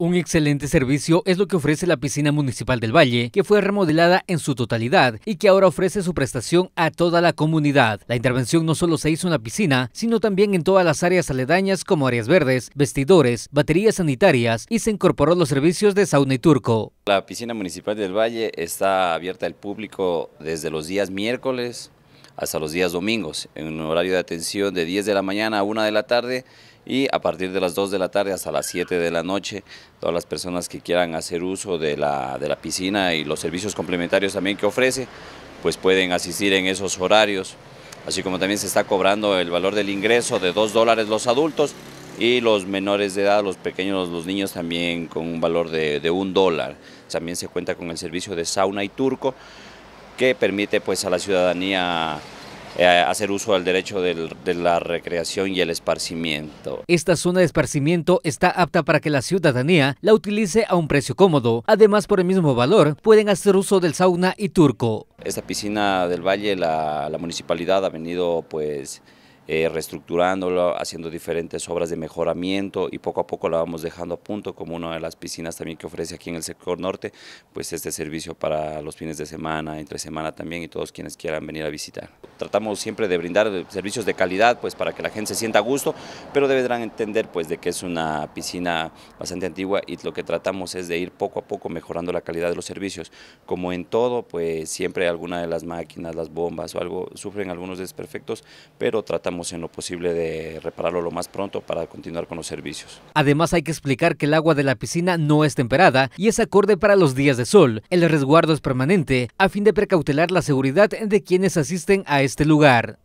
Un excelente servicio es lo que ofrece la piscina municipal del Valle, que fue remodelada en su totalidad y que ahora ofrece su prestación a toda la comunidad. La intervención no solo se hizo en la piscina, sino también en todas las áreas aledañas como áreas verdes, vestidores, baterías sanitarias y se incorporó los servicios de sauna y turco. La piscina municipal del Valle está abierta al público desde los días miércoles hasta los días domingos, en un horario de atención de 10 de la mañana a 1 de la tarde y a partir de las 2 de la tarde hasta las 7 de la noche, todas las personas que quieran hacer uso de la, de la piscina y los servicios complementarios también que ofrece, pues pueden asistir en esos horarios, así como también se está cobrando el valor del ingreso de 2 dólares los adultos y los menores de edad, los pequeños, los niños también con un valor de, de un dólar. También se cuenta con el servicio de sauna y turco, que permite pues a la ciudadanía eh, hacer uso del derecho de la recreación y el esparcimiento. Esta zona de esparcimiento está apta para que la ciudadanía la utilice a un precio cómodo. Además, por el mismo valor, pueden hacer uso del sauna y turco. Esta piscina del valle, la, la municipalidad ha venido pues eh, reestructurándolo, haciendo diferentes obras de mejoramiento y poco a poco la vamos dejando a punto como una de las piscinas también que ofrece aquí en el sector norte, pues este servicio para los fines de semana, entre semana también y todos quienes quieran venir a visitar tratamos siempre de brindar eh, servicios de calidad pues para que la gente se sienta a gusto, pero deberán entender pues de que es una piscina bastante antigua y lo que tratamos es de ir poco a poco mejorando la calidad de los servicios. Como en todo, pues siempre alguna de las máquinas, las bombas o algo sufren algunos desperfectos, pero tratamos en lo posible de repararlo lo más pronto para continuar con los servicios. Además hay que explicar que el agua de la piscina no es temperada y es acorde para los días de sol. El resguardo es permanente a fin de precautelar la seguridad de quienes asisten a este lugar